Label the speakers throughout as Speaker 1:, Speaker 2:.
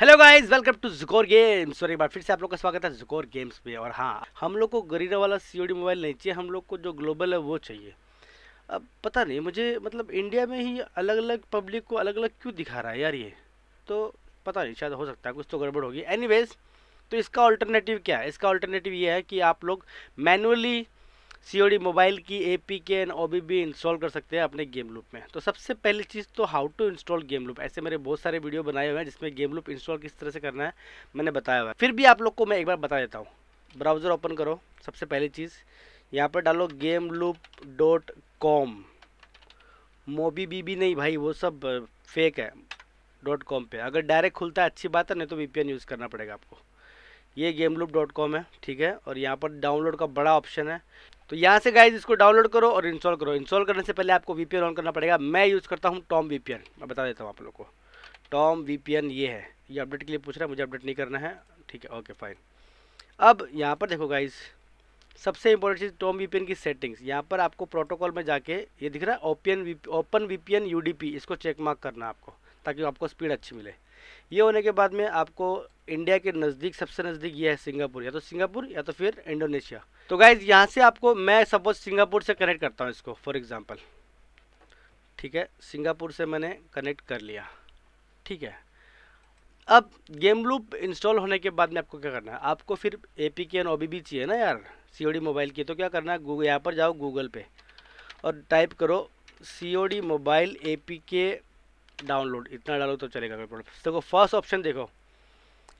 Speaker 1: Hello guys welcome to Jukor games sorry एक बार फिर से आप लोग का स्वागत है जुकोर गेम्स में और हाँ हम लोग को गरीरा वाला सी मोबाइल नहीं चाहिए हम लोग को जो ग्लोबल है वो चाहिए अब पता नहीं मुझे मतलब इंडिया में ही अलग अलग पब्लिक को अलग अलग क्यों दिखा रहा है यार ये तो पता नहीं शायद हो सकता है कुछ तो गड़बड़ होगी एनी तो इसका ऑल्टरनेटिव क्या है इसका ऑल्टरनेटिव ये है कि आप लोग मैनुअली सीओडी मोबाइल की A P K N O B भी इंस्टॉल कर सकते हैं अपने गेम लूप में तो सबसे पहली चीज़ तो how to install game loop ऐसे मेरे बहुत सारे वीडियो बनाए हुए हैं जिसमें गेम लूप इंस्टॉल किस तरह से करना है मैंने बताया हुआ है फिर भी आप लोग को मैं एक बार बता देता हूँ ब्राउज़र ओपन करो सबसे पहली चीज़ यहाँ पर डालो game loop dot com mobi B भी नहीं भाई वो सब फेक uh, है डॉट कॉम पर अगर डायरेक्ट खुलता है अच्छी बात है नहीं तो एन यूज़ करना पड़ेगा आपको ये गेम लूप डॉट कॉम है ठीक है और यहाँ पर डाउनलोड का बड़ा ऑप्शन है तो यहाँ से गाइज इसको डाउनलोड करो और इंस्टॉल करो इंस्टॉल करने से पहले आपको वीपीएन ऑन करना पड़ेगा मैं यूज़ करता हूँ टॉम वीपीएन मैं बता देता हूँ आप लोग को टॉम वीपीएन ये है ये अपडेट के लिए पूछ रहा है मुझे अपडेट नहीं करना है ठीक है ओके फाइन अब यहाँ पर देखो गाइज सबसे इंपॉर्टेंट चीज़ टॉम वीपीएन की सेटिंग्स यहाँ पर आपको प्रोटोकॉल में जाके ये दिख रहा है ओपन वीपीएन यू यूडीपी इसको चेक मार्क करना आपको ताकि आपको स्पीड अच्छी मिले ये होने के बाद में आपको इंडिया के नज़दीक सबसे नज़दीक ये है सिंगापुर या तो सिंगापुर या तो फिर इंडोनेशिया तो गाइज यहाँ से आपको मैं सपोज सिंगापुर से कनेक्ट करता हूँ इसको फॉर एग्ज़ाम्पल ठीक है सिंगापुर से मैंने कनेक्ट कर लिया ठीक है अब गेम लूप इंस्टॉल होने के बाद में आपको क्या करना है आपको फिर A P K N O B B चाहिए ना यार सी ओ डी मोबाइल की तो क्या करना है गूगल यहाँ पर जाओ गूगल पे और टाइप करो C O D mobile A P K download इतना डालो तो चलेगा कोई प्रॉब्लम देखो फर्स्ट ऑप्शन देखो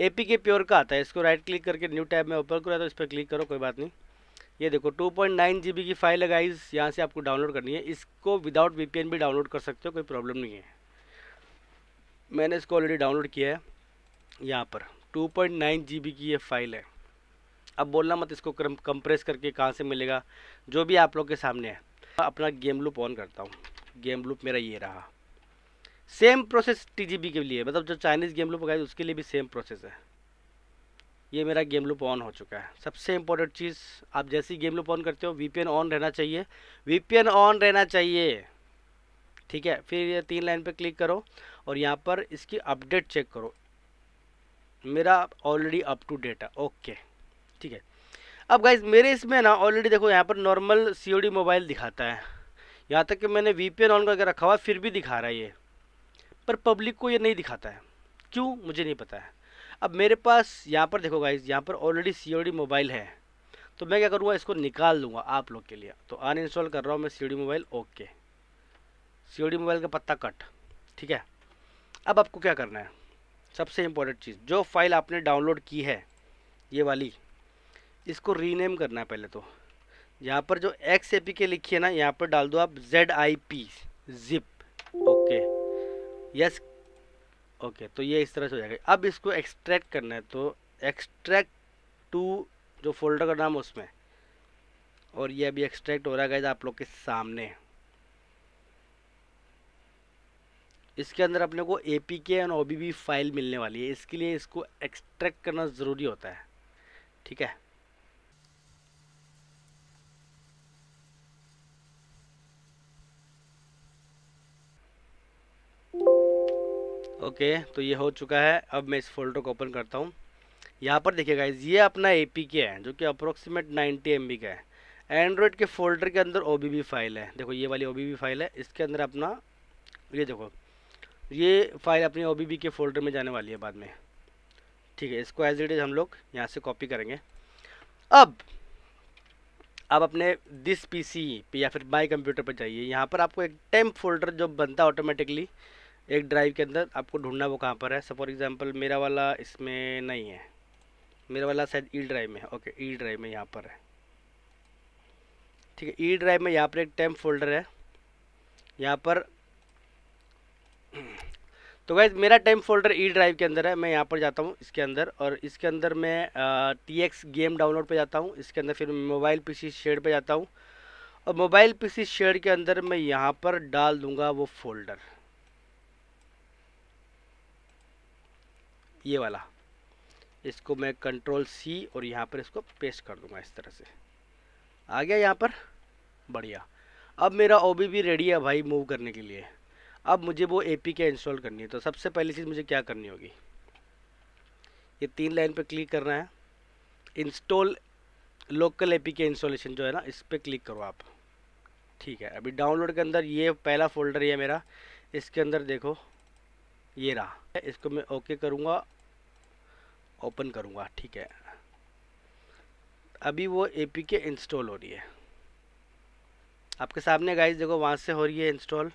Speaker 1: ए पी के प्योर का आता है इसको राइट क्लिक करके न्यू टैब में ओपन करा तो इस पर क्लिक करो कोई बात नहीं ये देखो 2.9 जीबी की फ़ाइल है गाइज यहाँ से आपको डाउनलोड करनी है इसको विदाउट एन भी डाउनलोड कर सकते हो कोई प्रॉब्लम नहीं है मैंने इसको ऑलरेडी डाउनलोड किया है यहाँ पर जी बी की ये फ़ाइल है अब बोलना मत इसको कंप्रेस करके कहाँ से मिलेगा जो भी आप लोग के सामने है अपना गेम लूप ऑन करता हूँ गेम लूप मेरा ये रहा सेम प्रोसेस टीजीबी के लिए मतलब जो चाइनीज़ गेम लूप वगैरह उसके लिए भी सेम प्रोसेस है ये मेरा गेम लूप ऑन हो चुका है सबसे इम्पोर्टेंट चीज़ आप जैसे ही गेम लूप ऑन करते हो वीपीएन ऑन रहना चाहिए वीपीएन ऑन रहना चाहिए ठीक है फिर ये तीन लाइन पे क्लिक करो और यहाँ पर इसकी अपडेट चेक करो मेरा already up to date okay ओके ठीक है अब गाइज मेरे इसमें ना ऑलरेडी देखो यहाँ पर नॉर्मल सी मोबाइल दिखाता है यहाँ तक कि मैंने वी ऑन करके रखा हुआ फिर भी दिखा रहा है ये पर पब्लिक को ये नहीं दिखाता है क्यों मुझे नहीं पता है अब मेरे पास यहाँ पर देखो गाइज यहाँ पर ऑलरेडी सी मोबाइल है तो मैं क्या करूँगा इसको निकाल दूँगा आप लोग के लिए तो अन इंस्टॉल कर रहा हूँ मैं C mobile okay C mobile का पत्ता कट ठीक है अब आपको क्या करना है सबसे इम्पोर्टेंट चीज़ जो फाइल आपने डाउनलोड की है ये वाली इसको रीनेम करना है पहले तो यहाँ पर जो एक्स ए लिखी है ना यहाँ पर डाल दो आप Z I P zip yes okay तो ये इस तरह से हो जाएगा अब इसको एक्सट्रैक्ट करना है तो एक्सट्रैक्ट टू जो फोल्डर का नाम है उसमें और ये अभी एक्सट्रैक्ट हो रहा है आप लोग के सामने इसके अंदर अपने को A P K and O B file मिलने वाली है इसके लिए इसको एक्सट्रैक्ट करना ज़रूरी होता है ठीक है ओके तो ये हो चुका है अब मैं इस फोल्डर को ओपन करता हूँ यहाँ पर देखिए गाइज ये अपना ए है जो कि अप्रोक्सीमेट नाइन्टी एम का है एंड्रॉयड के फोल्डर के अंदर ओ फाइल है देखो ये वाली ओ फाइल है इसके अंदर अपना ये देखो ये फाइल अपने ओ के फोल्डर में जाने वाली है बाद में ठीक है इसको एज इट इज़ हम लोग यहाँ से कॉपी करेंगे अब आप अपने दिस पीसी पे या फिर माय कंप्यूटर पर जाइए यहाँ पर आपको एक टेम्प फोल्डर जो बनता है ऑटोमेटिकली एक ड्राइव के अंदर आपको ढूंढना वो कहाँ पर है फॉर एग्ज़ाम्पल मेरा वाला इसमें नहीं है मेरा वाला शायद ई e ड्राइव में है ओके ई ड्राइव में यहाँ पर है ठीक है ई e ड्राइव में यहाँ पर एक टेम्प फोल्डर है यहाँ पर तो गैस मेरा टेम्प फोल्डर ई ड्राइव के अंदर है मैं यहाँ पर जाता हूँ इसके अंदर और इसके अंदर मैं टी एक्स गेम डाउनलोड पर जाता हूँ इसके अंदर फिर मोबाइल सी शेड पर जाता हूँ और मोबाइल पीसी शेड के अंदर मैं यहाँ पर डाल दूँगा वो फोल्डर ये वाला इसको मैं कंट्रोल सी और यहाँ पर इसको पेस्ट कर दूँगा इस तरह से आ गया यहाँ पर बढ़िया अब मेरा ओ भी रेडी है भाई मूव करने के लिए अब मुझे वो ए पी इंस्टॉल करनी है तो सबसे पहली चीज़ मुझे क्या करनी होगी ये तीन लाइन पर क्लिक करना है install local A P K installation जो है ना इस पर क्लिक करो आप ठीक है अभी डाउनलोड के अंदर ये पहला फोल्डर ही है मेरा इसके अंदर देखो ये रहा इसको मैं ओके करूँगा ओपन करूँगा ठीक है अभी वो ए के इंस्टॉल हो रही है आपके सामने गाइस देखो वहाँ से हो रही है इंस्टॉल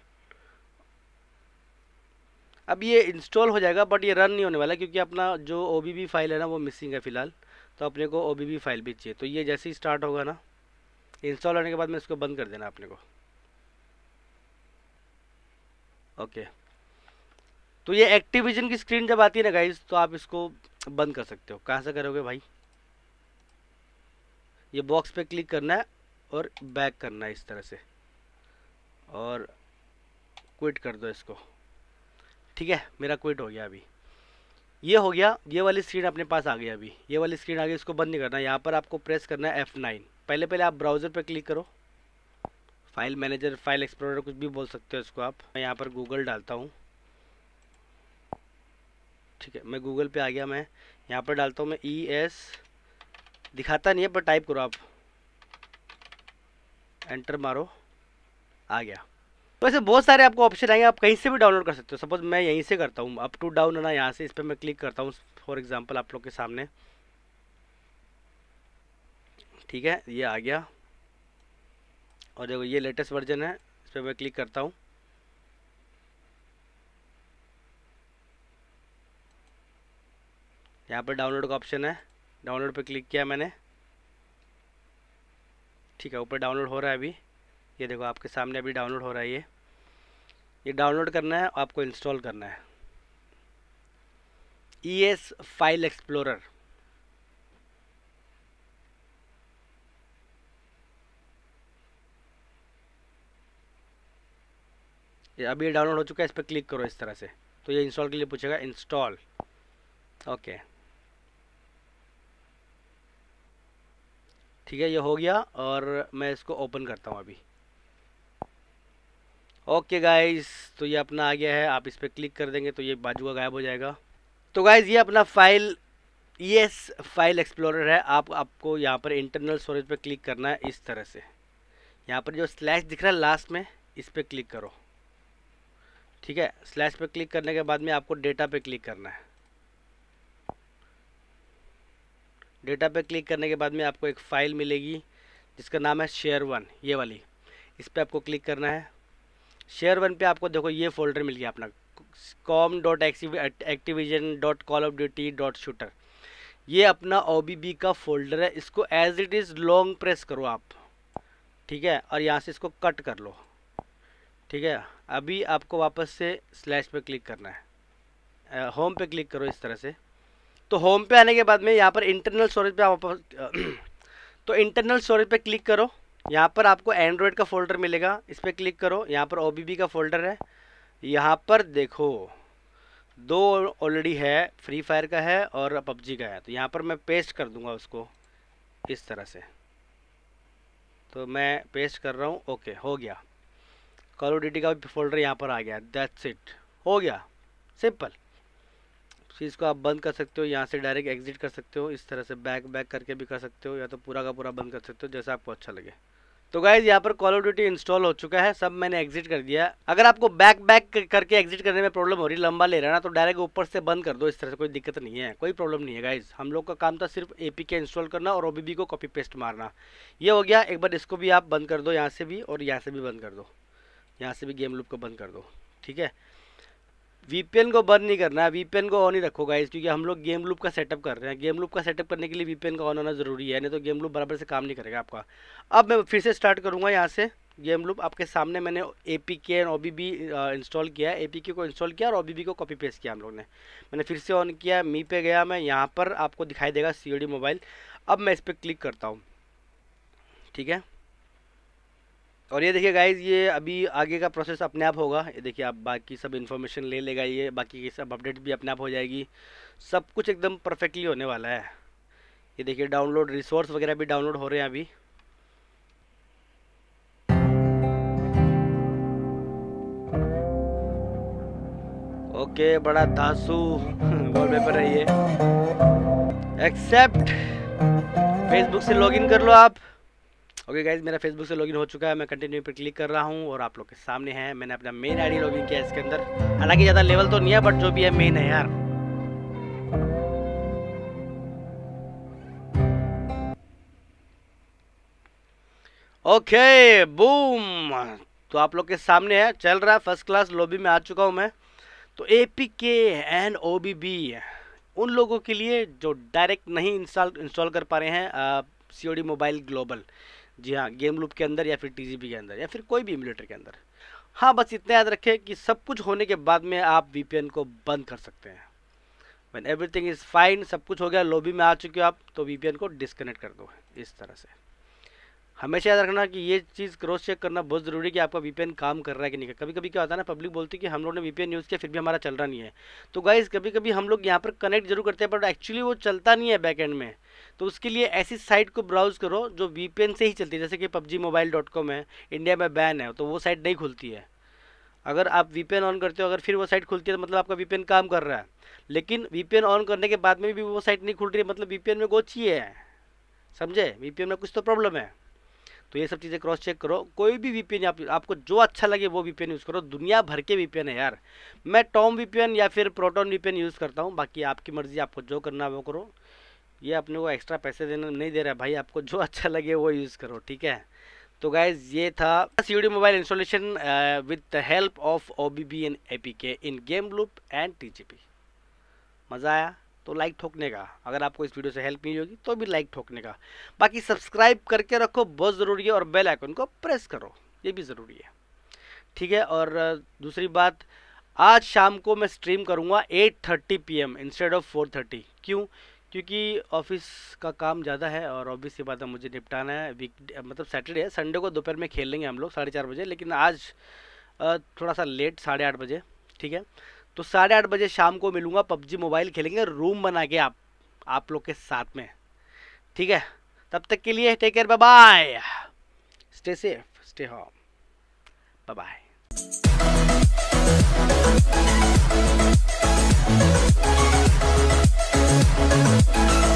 Speaker 1: अब ये इंस्टॉल हो जाएगा बट ये रन नहीं होने वाला क्योंकि अपना जो ओ फाइल है ना वो मिसिंग है फ़िलहाल तो अपने को ओ फाइल भी चाहिए तो ये जैसे ही स्टार्ट होगा ना इंस्टॉल होने के बाद मैं इसको बंद कर देना अपने को ओके तो ये एक्टिविजन की स्क्रीन जब आती है ना गाइज तो आप इसको बंद कर सकते हो कहाँ से करोगे भाई ये बॉक्स पे क्लिक करना है और बैक करना है इस तरह से और क्विट कर दो इसको ठीक है मेरा क्विट हो गया अभी ये हो गया ये वाली स्क्रीन अपने पास आ गई अभी ये वाली स्क्रीन आ गई इसको बंद नहीं करना यहाँ पर आपको प्रेस करना है एफ़ नाइन पहले पहले आप ब्राउज़र पर क्लिक करो फाइल मैनेजर फाइल एक्सप्लोरर कुछ भी बोल सकते हो इसको आप मैं यहाँ पर गूगल डालता हूँ ठीक है मैं गूगल पे आ गया मैं यहाँ पर डालता हूँ मैं ई e एस दिखाता नहीं है पर टाइप करो आप एंटर मारो आ गया वैसे बहुत सारे आपको ऑप्शन आएंगे आप कहीं से भी डाउनलोड कर सकते हो सपोज मैं यहीं से करता हूँ अप टू डाउन है ना यहाँ से इस पर मैं क्लिक करता हूँ फॉर एग्जाम्पल आप लोग के सामने ठीक है ये आ गया और देखो ये लेटेस्ट वर्जन है इस पर मैं क्लिक करता हूँ यहाँ पर डाउनलोड का ऑप्शन है डाउनलोड पर क्लिक किया मैंने ठीक है ऊपर डाउनलोड हो रहा है अभी ये देखो आपके सामने अभी डाउनलोड हो रहा है ये ये डाउनलोड करना है आपको इंस्टॉल करना है ई एस फाइल एक्सप्लोरर अभी डाउनलोड हो चुका है इस पर क्लिक करो इस तरह से तो ये इंस्टॉल के लिए पूछेगा इंस्टॉल ओके okay. ठीक है ये हो गया और मैं इसको ओपन करता हूँ अभी ओके गाइस तो ये अपना आ गया है आप इस पर क्लिक कर देंगे तो ये बाजू का गायब हो जाएगा तो गाइस ये अपना फाइल ये फाइल एक्सप्लोरर है आप आपको यहाँ पर इंटरनल स्टोरेज पर क्लिक करना है इस तरह से यहाँ पर जो स्लैश दिख रहा है लास्ट में इस पर क्लिक करो ठीक है स्लैश पर क्लिक करने के बाद में आपको डेटा पे क्लिक करना है डेटा पे क्लिक करने के बाद में आपको एक फ़ाइल मिलेगी जिसका नाम है शेयर वन ये वाली इस पर आपको क्लिक करना है शेयर वन पे आपको देखो ये फोल्डर मिल गया अपना com dot Activision dot call of duty dot shooter ये अपना ओ का फोल्डर है इसको as it is long press करो आप ठीक है और यहाँ से इसको कट कर लो ठीक है अभी आपको वापस से स्लैश पे क्लिक करना है होम पे क्लिक करो इस तरह से तो होम पे आने के बाद में यहाँ पर इंटरनल स्टोरेज पे आप तो इंटरनल स्टोरेज पे क्लिक करो यहाँ पर आपको एंड्रॉयड का फोल्डर मिलेगा इस पर क्लिक करो यहाँ पर ओ का फोल्डर है यहाँ पर देखो दो ऑलरेडी है फ्री फायर का है और पबजी का है तो यहाँ पर मैं पेस्ट कर दूँगा उसको इस तरह से तो मैं पेस्ट कर रहा हूँ ओके हो गया कॉलोडिटी का फोल्डर यहाँ पर आ गया दैट्स इट हो गया सिंपल चीज़ को आप बंद कर सकते हो यहाँ से डायरेक्ट एग्जिट कर सकते हो इस तरह से बैक बैक करके भी कर सकते हो या तो पूरा का पूरा बंद कर सकते हो जैसा आपको अच्छा लगे तो गाइज यहाँ पर कॉल ऑफ ड्यूटी इंस्टॉल हो चुका है सब मैंने एग्जिट कर दिया अगर आपको बैक बैक करके एग्जिट करने में प्रॉब्लम हो रही लंबा ले रहा ना तो डायरेक्ट ऊपर से बंद कर दो इस तरह से कोई दिक्कत नहीं है कोई प्रॉब्लम नहीं है गाइज हम लोग का काम था सिर्फ के इंस्टॉल करना और ओबीबी को कॉपी पेस्ट मारना ये हो गया एक बार इसको भी आप बंद कर दो यहाँ से भी और यहाँ से भी बंद कर दो यहाँ से भी गेम लूप को बंद कर दो ठीक है वीपीएन को बंद नहीं करना है वीपीएन को ऑन ही रखो गाइस क्योंकि हम लोग गेम लूप का सेटअप कर रहे हैं गेम लूप का सेटअप करने के लिए वीपीएन का ऑन होना ज़रूरी है नहीं तो गेम लूप बराबर से काम नहीं करेगा आपका अब मैं फिर से स्टार्ट करूँगा यहाँ से गेम लूप आपके सामने मैंने A P K and O B B install किया है ए पी के को इंस्टॉल किया और ओ बी बी को कॉपी पेस्ट किया हम लोग ने मैंने फिर से ऑन किया मी पे गया मैं यहाँ पर आपको दिखाई देगा सी ओ डी मोबाइल अब मैं इस पर क्लिक करता हूँ ठीक है और ये देखिए गाइज ये अभी आगे का प्रोसेस अपने आप होगा ये देखिए आप बाकी सब इन्फॉर्मेशन ले लेगा ये बाकी की सब अपडेट भी अपने आप हो जाएगी सब कुछ एकदम परफेक्टली होने वाला है ये देखिए डाउनलोड रिसोर्स वगैरह भी डाउनलोड हो रहे हैं अभी ओके बड़ा धासु वॉलपेपर है ये एक्सेप्ट फेसबुक से लॉगिन कर लो आप ओके okay गाइज मेरा फेसबुक से लॉगिन हो चुका है मैं कंटिन्यू पर क्लिक कर रहा हूँ और आप लोग के सामने है मैंने अपना मेन आईडी लॉगिन किया इसके अंदर हालांकि ज़्यादा लेवल तो नहीं है बट जो भी है मेन है यार ओके okay, बूम तो आप लोग के सामने है चल रहा है फर्स्ट क्लास लॉबी में आ चुका हूँ मैं तो A P K N O B B उन लोगों के लिए जो डायरेक्ट नहीं इंस्टॉल इंस्टॉल कर पा रहे हैं C O D mobile global जी हाँ गेम लूप के अंदर या फिर टी के अंदर या फिर कोई भी इमुलेटर के अंदर हाँ बस इतना याद रखें कि सब कुछ होने के बाद में आप वी को बंद कर सकते हैं वैन एवरीथिंग इज़ फाइन सब कुछ हो गया लॉबी में आ चुके हो आप तो वी को डिसकनेक्ट कर दो इस तरह से हमेशा याद रखना कि ये चीज़ क्रॉस चेक करना बहुत ज़रूरी है कि आपका वीपीएन काम कर रहा है कि नहीं कर कभी कभी क्या होता है ना पब्लिक बोलती है कि हम लोग ने वीपीएन यूज़ किया फिर भी हमारा चल रहा नहीं है तो गाइज़ कभी कभी हम लोग यहाँ पर कनेक्ट जरूर करते हैं बट एक्चुअली वो चलता नहीं है बैक एंड में तो उसके लिए ऐसी साइट को ब्राउज़ करो जो वी से ही चलती है जैसे कि पबजी मोबाइल डॉट कॉम है इंडिया में बैन है तो वो साइट नहीं खुलती है अगर आप वी ऑन करते हो अगर फिर वो साइट खुलती है तो मतलब आपका वी काम कर रहा है लेकिन वी ऑन करने के बाद में भी वो साइट नहीं खुल रही है मतलब वी में गोची है समझे वी में कुछ तो प्रॉब्लम है तो ये सब चीज़ें क्रॉस चेक करो कोई भी वी आप आपको जो अच्छा लगे वो वी यूज़ करो दुनिया भर के वी है यार मैं टॉम वी या फिर प्रोटॉन वी यूज़ करता हूँ बाकी आपकी मर्ज़ी आपको जो करना है वो करो ये अपने को एक्स्ट्रा पैसे देने नहीं दे रहा भाई आपको जो अच्छा लगे वो यूज़ करो ठीक है तो गाइज ये था C mobile installation with the help of O B B N A P K in game loop and T G P मज़ा आया तो लाइक ठोकने का अगर आपको इस वीडियो से हेल्प मिली होगी तो भी लाइक ठोकने का बाकी सब्सक्राइब करके रखो बहुत ज़रूरी है और बेल आइकन को प्रेस करो ये भी ज़रूरी है ठीक है और uh, दूसरी बात आज शाम को मैं स्ट्रीम करूँगा 8:30 एम इंस्टेड ऑफ 4:30 क्यों क्योंकि ऑफिस का काम ज़्यादा है और ऑब्वियस सी बात है मुझे निपटाना है वीक मतलब सैटरडे है संडे को दोपहर में खेल लेंगे हम लोग साढ़े चार बजे लेकिन आज थोड़ा सा लेट साढ़े आठ बजे ठीक है तो साढ़े आठ बजे शाम को मिलूँगा पबजी मोबाइल खेलेंगे रूम बना के आप आप लोग के साथ में ठीक है तब तक के लिए take care bye bye stay safe stay home bye bye Thank you.